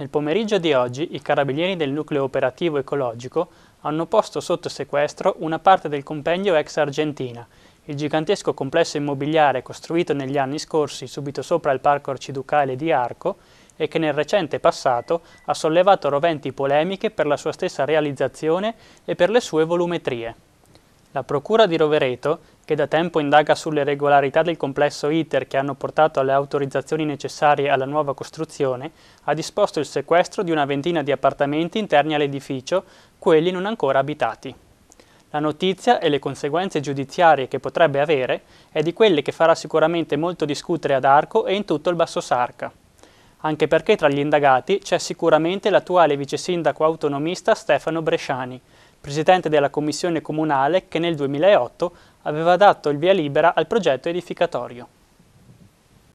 Nel pomeriggio di oggi i carabinieri del nucleo operativo ecologico hanno posto sotto sequestro una parte del compendio ex Argentina, il gigantesco complesso immobiliare costruito negli anni scorsi subito sopra il parco arciducale di Arco e che nel recente passato ha sollevato roventi polemiche per la sua stessa realizzazione e per le sue volumetrie. La Procura di Rovereto che da tempo indaga sulle regolarità del complesso ITER che hanno portato alle autorizzazioni necessarie alla nuova costruzione, ha disposto il sequestro di una ventina di appartamenti interni all'edificio, quelli non ancora abitati. La notizia e le conseguenze giudiziarie che potrebbe avere è di quelle che farà sicuramente molto discutere ad Arco e in tutto il Basso Sarca. Anche perché tra gli indagati c'è sicuramente l'attuale vice sindaco autonomista Stefano Bresciani, presidente della commissione comunale che nel 2008 aveva dato il via libera al progetto edificatorio.